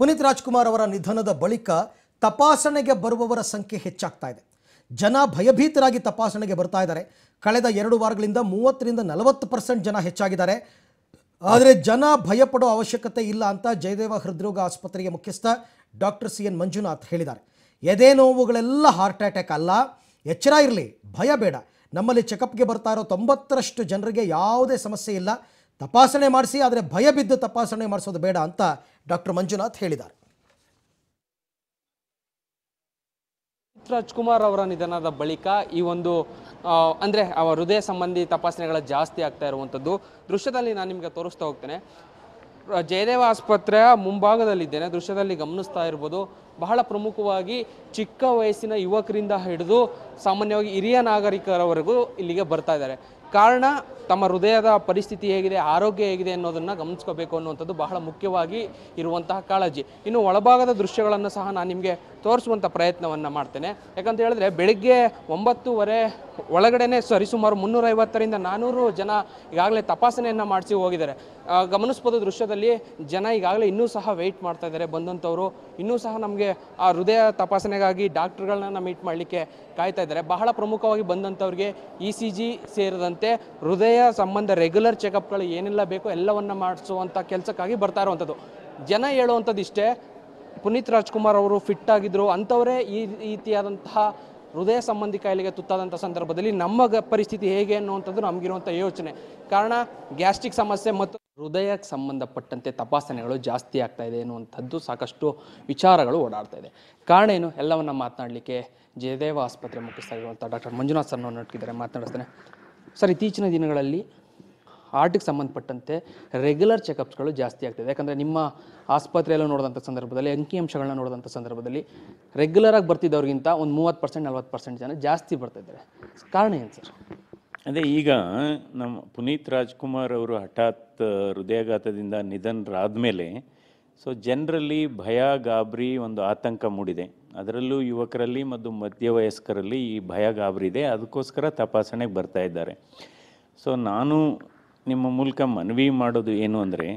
ಪುನೀತ್ ರಾಜ್ಕುಮಾರ್ ಅವರ ನಿಧನದ ಬಳಿಕ ತಪಾಸಣೆಗೆ ಬರುವವರ ಸಂಖ್ಯೆ ಹೆಚ್ಚಾಗ್ತಾ ಇದೆ ಜನ ಭಯಭೀತರಾಗಿ ತಪಾಸಣೆಗೆ ಬರ್ತಾ ಇದ್ದಾರೆ ಕಳೆದ ಎರಡು ವಾರಗಳಿಂದ ಮೂವತ್ತರಿಂದ ನಲವತ್ತು ಪರ್ಸೆಂಟ್ ಜನ ಹೆಚ್ಚಾಗಿದ್ದಾರೆ ಆದರೆ ಜನ ಭಯಪಡೋ ಅವಶ್ಯಕತೆ ಇಲ್ಲ ಅಂತ ಜಯದೇವ ಹೃದ್ರೋಗ ಆಸ್ಪತ್ರೆಯ ಮುಖ್ಯಸ್ಥ ಡಾಕ್ಟರ್ ಸಿ ಎನ್ ಮಂಜುನಾಥ್ ಹೇಳಿದ್ದಾರೆ ಎದೆ ನೋವುಗಳೆಲ್ಲ ಹಾರ್ಟ್ ಅಟ್ಯಾಕ್ ಅಲ್ಲ ಎಚ್ಚರ ಇರಲಿ ಭಯ ಬೇಡ ನಮ್ಮಲ್ಲಿ ಚೆಕಪ್ಗೆ ಬರ್ತಾ ಇರೋ ತೊಂಬತ್ತರಷ್ಟು ಜನರಿಗೆ ಯಾವುದೇ ಸಮಸ್ಯೆ ಇಲ್ಲ ತಪಾಸಣೆ ಮಾಡಿಸಿ ಆದರೆ ಭಯ ಬಿದ್ದು ತಪಾಸಣೆ ಮಾಡಿಸೋದು ಬೇಡ ಅಂತ ಡಾಕ್ಟರ್ ಮಂಜುನಾಥ್ ಹೇಳಿದ್ದಾರೆ ರಾಜ್ಕುಮಾರ್ ಅವರ ನಿಧನದ ಬಳಿಕ ಈ ಒಂದು ಅಂದರೆ ಅವರ ಹೃದಯ ಸಂಬಂಧಿ ತಪಾಸಣೆಗಳ ಜಾಸ್ತಿ ಆಗ್ತಾ ಇರುವಂಥದ್ದು ದೃಶ್ಯದಲ್ಲಿ ನಾನು ನಿಮಗೆ ತೋರಿಸ್ತಾ ಹೋಗ್ತೇನೆ ಜಯದೇವ ಆಸ್ಪತ್ರೆಯ ಮುಂಭಾಗದಲ್ಲಿದ್ದೇನೆ ದೃಶ್ಯದಲ್ಲಿ ಗಮನಿಸ್ತಾ ಇರ್ಬೋದು ಬಹಳ ಪ್ರಮುಖವಾಗಿ ಚಿಕ್ಕ ವಯಸ್ಸಿನ ಯುವಕರಿಂದ ಹಿಡಿದು ಸಾಮಾನ್ಯವಾಗಿ ಹಿರಿಯ ನಾಗರಿಕರವರೆಗೂ ಇಲ್ಲಿಗೆ ಬರ್ತಾ ಇದ್ದಾರೆ ಕಾರಣ ತಮ್ಮ ಹೃದಯದ ಪರಿಸ್ಥಿತಿ ಹೇಗಿದೆ ಆರೋಗ್ಯ ಹೇಗಿದೆ ಅನ್ನೋದನ್ನು ಗಮನಿಸ್ಕೋಬೇಕು ಅನ್ನುವಂಥದ್ದು ಬಹಳ ಮುಖ್ಯವಾಗಿ ಇರುವಂತಹ ಕಾಳಜಿ ಇನ್ನು ಒಳಭಾಗದ ದೃಶ್ಯಗಳನ್ನು ಸಹ ನಾನು ನಿಮಗೆ ತೋರಿಸುವಂಥ ಪ್ರಯತ್ನವನ್ನು ಮಾಡ್ತೇನೆ ಯಾಕಂತ ಹೇಳಿದ್ರೆ ಬೆಳಿಗ್ಗೆ ಒಂಬತ್ತುವರೆ ಒಳಗಡೆನೆ ಸರಿಸುಮಾರು ಮುನ್ನೂರೈವತ್ತರಿಂದ ನಾನೂರು ಜನ ಈಗಾಗಲೇ ತಪಾಸಣೆಯನ್ನು ಮಾಡಿಸಿ ಹೋಗಿದ್ದಾರೆ ಗಮನಿಸ್ಬೋದು ದೃಶ್ಯದಲ್ಲಿ ಜನ ಈಗಾಗಲೇ ಇನ್ನೂ ಸಹ ವೆಯ್ಟ್ ಮಾಡ್ತಾ ಇದ್ದಾರೆ ಬಂದಂಥವರು ಇನ್ನೂ ಸಹ ನಮಗೆ ಆ ಹೃದಯ ತಪಾಸಣೆಗಾಗಿ ಡಾಕ್ಟರ್ಗಳನ್ನ ಮೀಟ್ ಮಾಡಲಿಕ್ಕೆ ಕಾಯ್ತಾ ಇದ್ದಾರೆ ಬಹಳ ಪ್ರಮುಖವಾಗಿ ಬಂದಂಥವ್ರಿಗೆ ಇ ಸಿ ಜಿ ಸೇರಿದಂತೆ ಮತ್ತು ಹೃದಯ ಸಂಬಂಧ ರೆಗ್ಯುಲರ್ ಚೆಕಪ್ಗಳು ಏನೆಲ್ಲ ಬೇಕೋ ಎಲ್ಲವನ್ನು ಮಾಡಿಸುವಂಥ ಕೆಲಸಕ್ಕಾಗಿ ಬರ್ತಾ ಇರುವಂಥದ್ದು ಜನ ಹೇಳುವಂಥದ್ದು ಇಷ್ಟೇ ಪುನೀತ್ ರಾಜ್ಕುಮಾರ್ ಅವರು ಫಿಟ್ ಆಗಿದ್ದರು ಅಂಥವರೇ ಈ ರೀತಿಯಾದಂತಹ ಹೃದಯ ಸಂಬಂಧಿ ಕಾಯಿಲೆಗೆ ತುತ್ತಾದಂಥ ಸಂದರ್ಭದಲ್ಲಿ ನಮ್ಮ ಪರಿಸ್ಥಿತಿ ಹೇಗೆ ಅನ್ನುವಂಥದ್ದು ನಮಗಿರುವಂಥ ಯೋಚನೆ ಕಾರಣ ಗ್ಯಾಸ್ಟ್ರಿಕ್ ಸಮಸ್ಯೆ ಮತ್ತು ಹೃದಯಕ್ಕೆ ಸಂಬಂಧಪಟ್ಟಂತೆ ತಪಾಸಣೆಗಳು ಜಾಸ್ತಿ ಆಗ್ತಾ ಇದೆ ಅನ್ನುವಂಥದ್ದು ಸಾಕಷ್ಟು ವಿಚಾರಗಳು ಓಡಾಡ್ತಾ ಇದೆ ಕಾರಣ ಏನು ಎಲ್ಲವನ್ನು ಮಾತನಾಡಲಿಕ್ಕೆ ಜಯದೇವ ಆಸ್ಪತ್ರೆ ಮುಖ್ಯಸ್ಥರಿರುವಂಥ ಡಾಕ್ಟರ್ ಮಂಜುನಾಥ್ ಸರ್ನವ್ರು ನಡ್ಕಿದ್ದಾರೆ ಮಾತನಾಡಿಸ್ತಾನೆ ಸರ್ ಇತ್ತೀಚಿನ ದಿನಗಳಲ್ಲಿ ಹಾರ್ಟಿಗೆ ಸಂಬಂಧಪಟ್ಟಂತೆ ರೆಗ್ಯುಲರ್ ಚೆಕಪ್ಸ್ಗಳು ಜಾಸ್ತಿ ಆಗ್ತಿದೆ ಯಾಕಂದರೆ ನಿಮ್ಮ ಆಸ್ಪತ್ರೆಯಲ್ಲೂ ನೋಡಿದಂಥ ಸಂದರ್ಭದಲ್ಲಿ ಅಂಕಿಅಂಶಗಳನ್ನ ನೋಡಿದಂಥ ಸಂದರ್ಭದಲ್ಲಿ ರೆಗ್ಯುಲರಾಗಿ ಬರ್ತಿದ್ದವ್ರಿಗಿಂತ ಒಂದು ಮೂವತ್ತು ಪರ್ಸೆಂಟ್ ನಲ್ವತ್ತು ಪರ್ಸೆಂಟ್ ಜನ ಜಾಸ್ತಿ ಬರ್ತಿದ್ದಾರೆ ಕಾರಣ ಏನು ಸರ್ ಅದೇ ಈಗ ನಮ್ಮ ಪುನೀತ್ ರಾಜ್ಕುಮಾರ್ ಅವರು ಹಠಾತ್ ಹೃದಯಾಘಾತದಿಂದ ನಿಧನರಾದ ಮೇಲೆ ಸೊ ಜನರಲ್ಲಿ ಭಯ ಗಾಬರಿ ಒಂದು ಆತಂಕ ಮೂಡಿದೆ ಅದರಲ್ಲೂ ಯುವಕರಲ್ಲಿ ಮತ್ತು ಮಧ್ಯವಯಸ್ಕರಲ್ಲಿ ಈ ಭಯ ಗಾಬರಿದೆ ಅದಕ್ಕೋಸ್ಕರ ತಪಾಸಣೆಗೆ ಬರ್ತಾ ಇದ್ದಾರೆ ಸೊ ನಾನು ನಿಮ್ಮ ಮೂಲಕ ಮನವಿ ಮಾಡೋದು ಏನು ಅಂದರೆ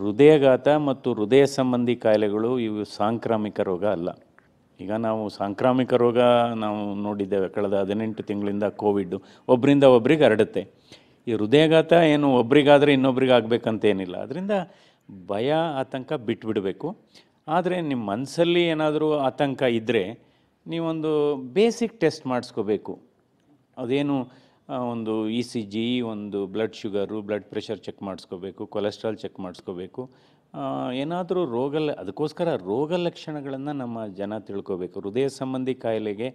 ಹೃದಯಘಾತ ಮತ್ತು ಹೃದಯ ಸಂಬಂಧಿ ಕಾಯಿಲೆಗಳು ಇವು ಸಾಂಕ್ರಾಮಿಕ ರೋಗ ಅಲ್ಲ ಈಗ ನಾವು ಸಾಂಕ್ರಾಮಿಕ ರೋಗ ನಾವು ನೋಡಿದ್ದೇವೆ ಕಳೆದ ಹದಿನೆಂಟು ತಿಂಗಳಿಂದ ಕೋವಿಡ್ಡು ಒಬ್ಬರಿಂದ ಒಬ್ರಿಗೆ ಹರಡುತ್ತೆ ಈ ಹೃದಯಘಾತ ಏನು ಒಬ್ರಿಗಾದರೆ ಇನ್ನೊಬ್ರಿಗೆ ಏನಿಲ್ಲ ಅದರಿಂದ ಭಯ ಆತಂಕ ಬಿಟ್ಟುಬಿಡಬೇಕು ಆದರೆ ನಿಮ್ಮ ಮನಸ್ಸಲ್ಲಿ ಏನಾದರೂ ಆತಂಕ ಇದ್ದರೆ ನೀವೊಂದು ಬೇಸಿಕ್ ಟೆಸ್ಟ್ ಮಾಡಿಸ್ಕೋಬೇಕು ಅದೇನು ಒಂದು ಇ ಸಿ ಜಿ ಒಂದು blood sugar blood pressure check ಮಾಡಿಸ್ಕೋಬೇಕು ಕೊಲೆಸ್ಟ್ರಾಲ್ ಚೆಕ್ ಮಾಡಿಸ್ಕೋಬೇಕು ಏನಾದರೂ ರೋಗ ಅದಕ್ಕೋಸ್ಕರ ರೋಗ ಲಕ್ಷಣಗಳನ್ನು ನಮ್ಮ ಜನ ತಿಳ್ಕೋಬೇಕು ಹೃದಯ ಸಂಬಂಧಿ ಕಾಯಿಲೆಗೆ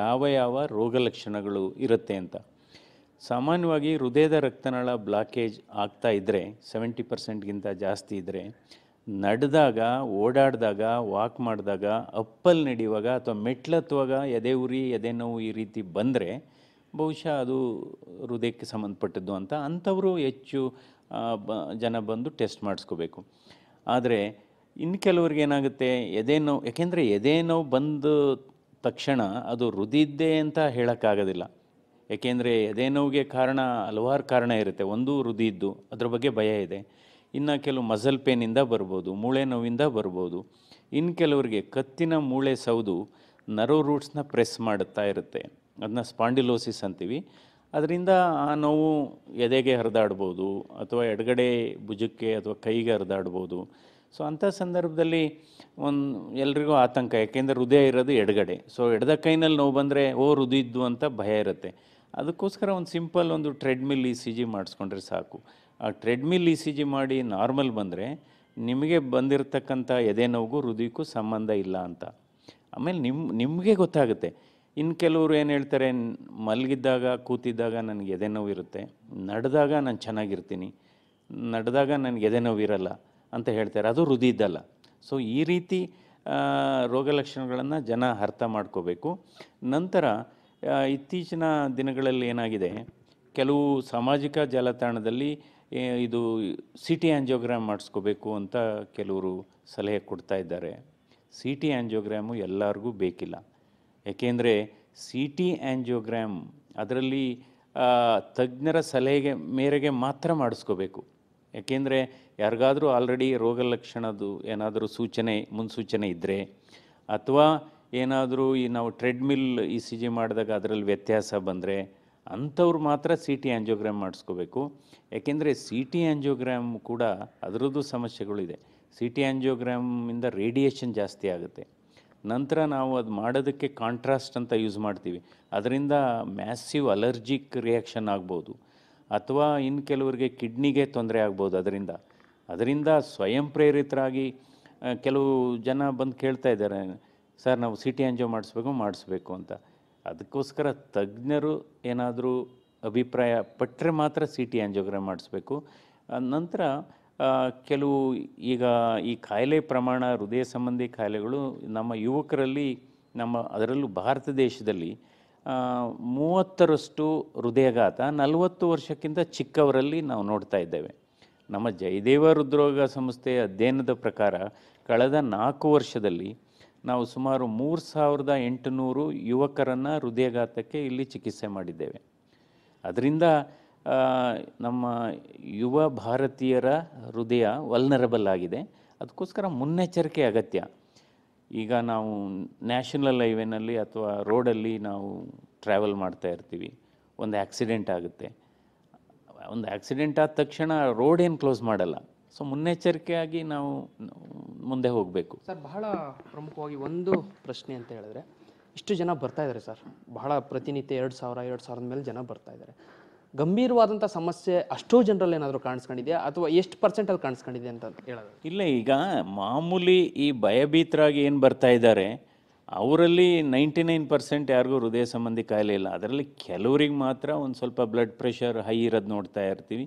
ಯಾವ ಯಾವ ರೋಗ ಲಕ್ಷಣಗಳು ಇರುತ್ತೆ ಅಂತ ಸಾಮಾನ್ಯವಾಗಿ ಹೃದಯದ ರಕ್ತನಾಳ ಬ್ಲಾಕೇಜ್ ಆಗ್ತಾ ಇದ್ದರೆ ಸೆವೆಂಟಿ ಪರ್ಸೆಂಟ್ಗಿಂತ ಜಾಸ್ತಿ ಇದ್ದರೆ ನಡೆದಾಗ ಓಡಾಡಿದಾಗ ವಾಕ್ ಮಾಡಿದಾಗ ಅಪ್ಪಲ್ಲಿ ನಡೆಯುವಾಗ ಅಥವಾ ಮೆಟ್ಲತ್ತುವಾಗ ಎದೆ ಉರಿ ಎದೆ ನೋವು ಈ ರೀತಿ ಬಂದರೆ ಬಹುಶಃ ಅದು ಹೃದಯಕ್ಕೆ ಸಂಬಂಧಪಟ್ಟದ್ದು ಅಂತ ಅಂಥವರು ಹೆಚ್ಚು ಬ ಜನ ಬಂದು ಟೆಸ್ಟ್ ಮಾಡಿಸ್ಕೋಬೇಕು ಆದರೆ ಇನ್ನು ಕೆಲವ್ರಿಗೆ ಏನಾಗುತ್ತೆ ಎದೆ ನೋವು ಯಾಕೆಂದರೆ ಎದೆ ನೋವು ಬಂದ ತಕ್ಷಣ ಅದು ಹೃದಯದ್ದೆ ಅಂತ ಹೇಳೋಕ್ಕಾಗೋದಿಲ್ಲ ಯಾಕೆಂದರೆ ಎದೆ ನೋವಿಗೆ ಕಾರಣ ಹಲವಾರು ಕಾರಣ ಇರುತ್ತೆ ಒಂದು ಹೃದಯದ್ದು ಅದ್ರ ಬಗ್ಗೆ ಭಯ ಇದೆ ಇನ್ನು ಕೆಲವು ಮಸಲ್ ಪೇನಿಂದ ಬರ್ಬೋದು ಮೂಳೆ ನೋವಿಂದ ಬರ್ಬೋದು ಇನ್ನು ಕೆಲವರಿಗೆ ಕತ್ತಿನ ಮೂಳೆ ಸೌದು ನರೋ ರೂಟ್ಸ್ನ ಪ್ರೆಸ್ ಮಾಡುತ್ತಾ ಇರುತ್ತೆ ಅದನ್ನ ಸ್ಪಾಂಡಿಲೋಸಿಸ್ ಅಂತೀವಿ ಅದರಿಂದ ಆ ನೋವು ಎದೆಗೆ ಹರಿದಾಡ್ಬೋದು ಅಥವಾ ಎಡಗಡೆ ಭುಜಕ್ಕೆ ಅಥವಾ ಕೈಗೆ ಹರಿದಾಡ್ಬೋದು ಸೊ ಅಂಥ ಸಂದರ್ಭದಲ್ಲಿ ಒಂದು ಎಲ್ರಿಗೂ ಆತಂಕ ಯಾಕೆಂದರೆ ಹೃದಯ ಇರೋದು ಎಡಗಡೆ ಸೊ ಎಡದ ಕೈನಲ್ಲಿ ನೋವು ಬಂದರೆ ಓ ಹೃದಯದ್ದು ಅಂತ ಭಯ ಇರುತ್ತೆ ಅದಕ್ಕೋಸ್ಕರ ಒಂದು ಸಿಂಪಲ್ ಒಂದು ಟ್ರೆಡ್ಮಿಲ್ ಇ ಸಿ ಜಿ ಮಾಡಿಸ್ಕೊಂಡ್ರೆ ಸಾಕು ಆ ಟ್ರೆಡ್ಮಿಲ್ ಇ ಸಿ ಜಿ ಮಾಡಿ ನಾರ್ಮಲ್ ಬಂದರೆ ನಿಮಗೆ ಬಂದಿರತಕ್ಕಂಥ ಎದೆ ನೋವುಗೂ ಹೃದಯಕ್ಕೂ ಸಂಬಂಧ ಇಲ್ಲ ಅಂತ ಆಮೇಲೆ ನಿಮ್ಮ ನಿಮಗೆ ಗೊತ್ತಾಗುತ್ತೆ ಇನ್ನು ಕೆಲವರು ಏನು ಹೇಳ್ತಾರೆ ಮಲಗಿದ್ದಾಗ ಕೂತಿದ್ದಾಗ ನನಗೆ ಎದೆ ನೋವಿರುತ್ತೆ ನಡೆದಾಗ ನಾನು ಚೆನ್ನಾಗಿರ್ತೀನಿ ನಡೆದಾಗ ನನಗೆ ಎದೆ ನೋವಿರಲ್ಲ ಅಂತ ಹೇಳ್ತಾರೆ ಅದು ಹೃದಯದ್ದಲ್ಲ ಸೊ ಈ ರೀತಿ ರೋಗ ಲಕ್ಷಣಗಳನ್ನು ಜನ ಅರ್ಥ ಮಾಡ್ಕೋಬೇಕು ನಂತರ ಇತ್ತೀಚಿನ ದಿನಗಳಲ್ಲಿ ಏನಾಗಿದೆ ಕೆಲವು ಸಾಮಾಜಿಕ ಜಾಲತಾಣದಲ್ಲಿ ಇದು ಸಿ ಟಿ ಆ್ಯಂಜಿಯೋಗ್ರಾಮ್ ಮಾಡಿಸ್ಕೋಬೇಕು ಅಂತ ಕೆಲವರು ಸಲಹೆ ಕೊಡ್ತಾ ಇದ್ದಾರೆ ಸಿ ಟಿ ಆ್ಯಂಜಿಯೋಗ್ರಾಮು ಎಲ್ಲರಿಗೂ ಬೇಕಿಲ್ಲ ಏಕೆಂದರೆ ಸಿ ಟಿ ಆ್ಯಂಜಿಯೋಗ್ರಾಮ್ ಅದರಲ್ಲಿ ತಜ್ಞರ ಸಲಹೆಗೆ ಮೇರೆಗೆ ಮಾತ್ರ ಮಾಡಿಸ್ಕೋಬೇಕು ಯಾಕೆಂದರೆ ಯಾರಿಗಾದರೂ ಆಲ್ರೆಡಿ ರೋಗ ಲಕ್ಷಣದ್ದು ಏನಾದರೂ ಸೂಚನೆ ಮುನ್ಸೂಚನೆ ಇದ್ದರೆ ಅಥವಾ ಏನಾದರೂ ಈ ನಾವು ಟ್ರೆಡ್ಮಿಲ್ ಇ ಸಿ ಜಿ ಮಾಡಿದಾಗ ಅದರಲ್ಲಿ ವ್ಯತ್ಯಾಸ ಬಂದರೆ ಅಂಥವ್ರು ಮಾತ್ರ ಸಿ ಟಿ ಆ್ಯಂಜಿಯೋಗ್ರಾಮ್ ಮಾಡಿಸ್ಕೋಬೇಕು ಯಾಕೆಂದರೆ ಸಿ ಟಿ ಆ್ಯಂಜಿಯೋಗ್ರಾಮ್ ಕೂಡ ಅದರದ್ದು ಸಮಸ್ಯೆಗಳಿದೆ ಸಿ ಟಿ ಆ್ಯಂಜಿಯೋಗ್ರಾಮಿಂದ ರೇಡಿಯೇಷನ್ ಜಾಸ್ತಿ ಆಗುತ್ತೆ ನಂತರ ನಾವು ಅದು ಮಾಡೋದಕ್ಕೆ ಕಾಂಟ್ರಾಸ್ಟ್ ಅಂತ ಯೂಸ್ ಮಾಡ್ತೀವಿ ಅದರಿಂದ ಮ್ಯಾಸಿವ್ ಅಲರ್ಜಿಕ್ ರಿಯಾಕ್ಷನ್ ಆಗ್ಬೋದು ಅಥವಾ ಇನ್ನು ಕೆಲವರಿಗೆ ಕಿಡ್ನಿಗೆ ತೊಂದರೆ ಆಗ್ಬೋದು ಅದರಿಂದ ಅದರಿಂದ ಸ್ವಯಂ ಪ್ರೇರಿತರಾಗಿ ಕೆಲವು ಜನ ಬಂದು ಕೇಳ್ತಾ ಇದ್ದಾರೆ ಸರ್ ನಾವು ಸಿ ಟಿ ಆ್ಯಂಜೋ ಮಾಡಿಸ್ಬೇಕು ಮಾಡಿಸ್ಬೇಕು ಅಂತ ಅದಕ್ಕೋಸ್ಕರ ತಜ್ಞರು ಏನಾದರೂ ಅಭಿಪ್ರಾಯ ಪಟ್ಟರೆ ಮಾತ್ರ ಸಿ ಟಿ ಆ್ಯಂಜಿಯೋಗ್ರಾಮ್ ಮಾಡಿಸ್ಬೇಕು ನಂತರ ಕೆಲವು ಈಗ ಈ ಕಾಯಿಲೆ ಪ್ರಮಾಣ ಹೃದಯ ಸಂಬಂಧಿ ಕಾಯಿಲೆಗಳು ನಮ್ಮ ಯುವಕರಲ್ಲಿ ನಮ್ಮ ಅದರಲ್ಲೂ ಭಾರತ ದೇಶದಲ್ಲಿ ಮೂವತ್ತರಷ್ಟು ಹೃದಯಘಾತ ನಲವತ್ತು ವರ್ಷಕ್ಕಿಂತ ಚಿಕ್ಕವರಲ್ಲಿ ನಾವು ನೋಡ್ತಾ ಇದ್ದೇವೆ ನಮ್ಮ ಜಯದೇವ ಹೃದ್ರೋಗ ಸಂಸ್ಥೆಯ ಅಧ್ಯಯನದ ಪ್ರಕಾರ ಕಳೆದ ನಾಲ್ಕು ವರ್ಷದಲ್ಲಿ ನಾವು ಸುಮಾರು ಮೂರು ಸಾವಿರದ ಎಂಟುನೂರು ಯುವಕರನ್ನು ಹೃದಯಘಾತಕ್ಕೆ ಇಲ್ಲಿ ಚಿಕಿತ್ಸೆ ಮಾಡಿದ್ದೇವೆ ಅದರಿಂದ ನಮ್ಮ ಯುವ ಭಾರತೀಯರ ಹೃದಯ ವಲ್ನರಬಲ್ ಆಗಿದೆ ಅದಕ್ಕೋಸ್ಕರ ಮುನ್ನೆಚ್ಚರಿಕೆ ಅಗತ್ಯ ಈಗ ನಾವು ನ್ಯಾಷನಲ್ ಹೈವೇನಲ್ಲಿ ಅಥವಾ ರೋಡಲ್ಲಿ ನಾವು ಟ್ರಾವೆಲ್ ಮಾಡ್ತಾ ಇರ್ತೀವಿ ಒಂದು ಆ್ಯಕ್ಸಿಡೆಂಟ್ ಆಗುತ್ತೆ ಒಂದು ಆ್ಯಕ್ಸಿಡೆಂಟ್ ಆದ ತಕ್ಷಣ ರೋಡ್ ಏನು ಕ್ಲೋಸ್ ಮಾಡಲ್ಲ ಸೊ ಮುನ್ನೆಚ್ಚರಿಕೆಯಾಗಿ ನಾವು ಮುಂದೆ ಹೋಗಬೇಕು ಸರ್ ಬಹಳ ಪ್ರಮುಖವಾಗಿ ಒಂದು ಪ್ರಶ್ನೆ ಅಂತ ಹೇಳಿದ್ರೆ ಇಷ್ಟು ಜನ ಬರ್ತಾ ಇದ್ದಾರೆ ಸರ್ ಬಹಳ ಪ್ರತಿನಿತ್ಯ ಎರಡು ಸಾವಿರ ಎರಡು ಸಾವಿರದ ಮೇಲೆ ಜನ ಬರ್ತಾ ಇದ್ದಾರೆ ಗಂಭೀರವಾದಂಥ ಸಮಸ್ಯೆ ಅಷ್ಟೋ ಜನರಲ್ಲಿ ಏನಾದರೂ ಕಾಣಿಸ್ಕೊಂಡಿದೆಯಾ ಅಥವಾ ಎಷ್ಟು ಪರ್ಸೆಂಟ್ ಅಲ್ಲಿ ಕಾಣಿಸ್ಕೊಂಡಿದೆ ಅಂತ ಹೇಳೋದು ಇಲ್ಲ ಈಗ ಮಾಮೂಲಿ ಈ ಭಯಭೀತರಾಗಿ ಏನು ಬರ್ತಾ ಇದ್ದಾರೆ ಅವರಲ್ಲಿ ನೈಂಟಿ ನೈನ್ ಪರ್ಸೆಂಟ್ ಯಾರಿಗೂ ಹೃದಯ ಸಂಬಂಧಿ ಕಾಯಿಲೆ ಇಲ್ಲ ಅದರಲ್ಲಿ ಕೆಲವರಿಗೆ ಮಾತ್ರ ಒಂದು ಸ್ವಲ್ಪ ಬ್ಲಡ್ ಪ್ರೆಷರ್ ಹೈ ಇರೋದು ನೋಡ್ತಾ ಇರ್ತೀವಿ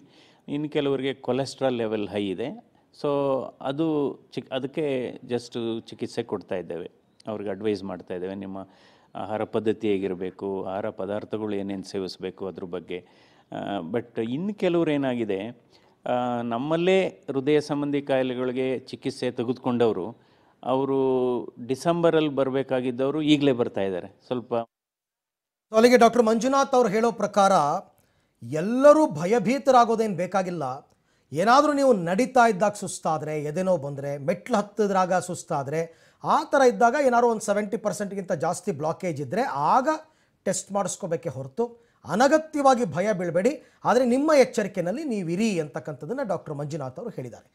ಇನ್ನು ಕೆಲವರಿಗೆ ಕೊಲೆಸ್ಟ್ರಾಲ್ ಲೆವೆಲ್ ಹೈ ಇದೆ ಸೊ ಅದು ಚಿಕ್ ಅದಕ್ಕೆ ಜಸ್ಟ್ ಚಿಕಿತ್ಸೆ ಕೊಡ್ತಾ ಇದ್ದೇವೆ ಅವ್ರಿಗೆ ಅಡ್ವೈಸ್ ಮಾಡ್ತಾ ಇದ್ದೇವೆ ನಿಮ್ಮ ಆಹಾರ ಪದ್ಧತಿ ಹೇಗಿರಬೇಕು ಆಹಾರ ಪದಾರ್ಥಗಳು ಏನೇನು ಸೇವಿಸಬೇಕು ಅದ್ರ ಬಗ್ಗೆ ಬಟ್ ಇನ್ನು ಕೆಲವ್ರು ಏನಾಗಿದೆ ನಮ್ಮಲ್ಲೇ ಹೃದಯ ಸಂಬಂಧಿ ಕಾಯಿಲೆಗಳಿಗೆ ಚಿಕಿತ್ಸೆ ತೆಗೆದುಕೊಂಡವರು ಅವರು ಡಿಸೆಂಬರಲ್ಲಿ ಬರಬೇಕಾಗಿದ್ದವರು ಈಗಲೇ ಬರ್ತಾ ಇದ್ದಾರೆ ಸ್ವಲ್ಪ ಅಲ್ಲಿಗೆ ಡಾಕ್ಟರ್ ಮಂಜುನಾಥ್ ಅವರು ಹೇಳೋ ಪ್ರಕಾರ ಎಲ್ಲರೂ ಭಯಭೀತರಾಗೋದೇನು ಬೇಕಾಗಿಲ್ಲ ಏನಾದರೂ ನೀವು ನಡೀತಾ ಇದ್ದಾಗ ಸುಸ್ತಾದರೆ ಎದೆನೋ ಬಂದರೆ ಮೆಟ್ಲು ಹತ್ತಿದ್ರಾಗ ಸುಸ್ತಾದರೆ ಆ ಥರ ಇದ್ದಾಗ ಏನಾದರೂ ಒಂದು ಸೆವೆಂಟಿ ಪರ್ಸೆಂಟ್ಗಿಂತ ಜಾಸ್ತಿ ಬ್ಲಾಕೇಜ್ ಇದ್ದರೆ ಆಗ ಟೆಸ್ಟ್ ಮಾಡಿಸ್ಕೋಬೇಕೆ ಹೊರತು ಅನಗತ್ಯವಾಗಿ ಭಯ ಬೀಳಬೇಡಿ ಆದರೆ ನಿಮ್ಮ ಎಚ್ಚರಿಕೆಯಲ್ಲಿ ನೀವಿರಿ ಅಂತಕ್ಕಂಥದ್ದನ್ನು ಡಾಕ್ಟರ್ ಮಂಜುನಾಥ್ ಅವರು ಹೇಳಿದ್ದಾರೆ